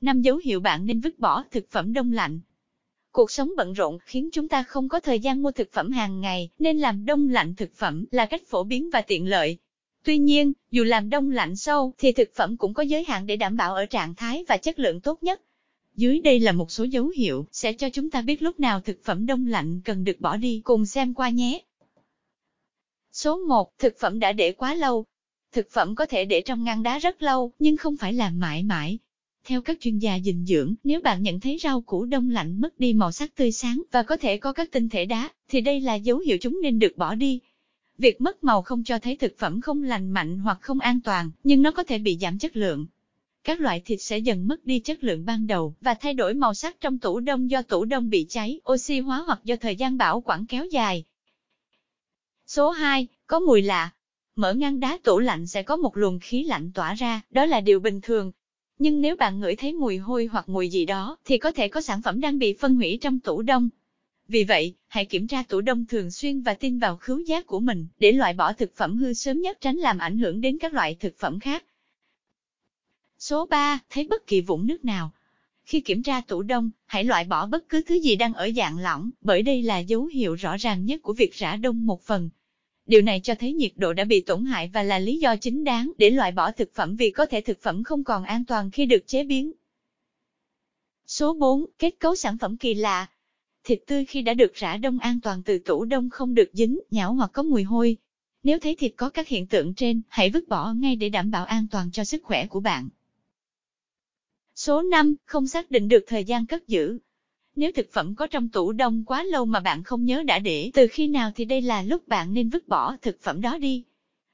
Năm dấu hiệu bạn nên vứt bỏ thực phẩm đông lạnh. Cuộc sống bận rộn khiến chúng ta không có thời gian mua thực phẩm hàng ngày, nên làm đông lạnh thực phẩm là cách phổ biến và tiện lợi. Tuy nhiên, dù làm đông lạnh sâu thì thực phẩm cũng có giới hạn để đảm bảo ở trạng thái và chất lượng tốt nhất. Dưới đây là một số dấu hiệu sẽ cho chúng ta biết lúc nào thực phẩm đông lạnh cần được bỏ đi, cùng xem qua nhé. Số 1. Thực phẩm đã để quá lâu. Thực phẩm có thể để trong ngăn đá rất lâu, nhưng không phải là mãi mãi. Theo các chuyên gia dinh dưỡng, nếu bạn nhận thấy rau củ đông lạnh mất đi màu sắc tươi sáng và có thể có các tinh thể đá, thì đây là dấu hiệu chúng nên được bỏ đi. Việc mất màu không cho thấy thực phẩm không lành mạnh hoặc không an toàn, nhưng nó có thể bị giảm chất lượng. Các loại thịt sẽ dần mất đi chất lượng ban đầu và thay đổi màu sắc trong tủ đông do tủ đông bị cháy, oxy hóa hoặc do thời gian bảo quản kéo dài. Số 2. Có mùi lạ mở ngăn đá tủ lạnh sẽ có một luồng khí lạnh tỏa ra, đó là điều bình thường. Nhưng nếu bạn ngửi thấy mùi hôi hoặc mùi gì đó, thì có thể có sản phẩm đang bị phân hủy trong tủ đông. Vì vậy, hãy kiểm tra tủ đông thường xuyên và tin vào khứu giác của mình để loại bỏ thực phẩm hư sớm nhất tránh làm ảnh hưởng đến các loại thực phẩm khác. Số 3. Thấy bất kỳ vũng nước nào. Khi kiểm tra tủ đông, hãy loại bỏ bất cứ thứ gì đang ở dạng lỏng, bởi đây là dấu hiệu rõ ràng nhất của việc rã đông một phần. Điều này cho thấy nhiệt độ đã bị tổn hại và là lý do chính đáng để loại bỏ thực phẩm vì có thể thực phẩm không còn an toàn khi được chế biến. Số 4. Kết cấu sản phẩm kỳ lạ Thịt tươi khi đã được rã đông an toàn từ tủ đông không được dính, nhão hoặc có mùi hôi. Nếu thấy thịt có các hiện tượng trên, hãy vứt bỏ ngay để đảm bảo an toàn cho sức khỏe của bạn. Số 5. Không xác định được thời gian cất giữ nếu thực phẩm có trong tủ đông quá lâu mà bạn không nhớ đã để từ khi nào thì đây là lúc bạn nên vứt bỏ thực phẩm đó đi.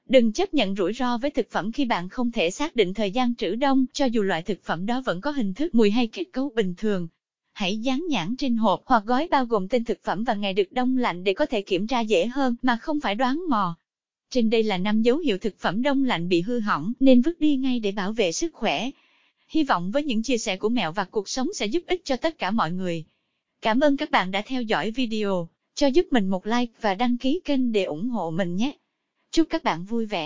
Đừng chấp nhận rủi ro với thực phẩm khi bạn không thể xác định thời gian trữ đông cho dù loại thực phẩm đó vẫn có hình thức mùi hay kết cấu bình thường. Hãy dán nhãn trên hộp hoặc gói bao gồm tên thực phẩm và ngày được đông lạnh để có thể kiểm tra dễ hơn mà không phải đoán mò. Trên đây là năm dấu hiệu thực phẩm đông lạnh bị hư hỏng nên vứt đi ngay để bảo vệ sức khỏe. Hy vọng với những chia sẻ của mẹo và cuộc sống sẽ giúp ích cho tất cả mọi người. Cảm ơn các bạn đã theo dõi video, cho giúp mình một like và đăng ký kênh để ủng hộ mình nhé. Chúc các bạn vui vẻ.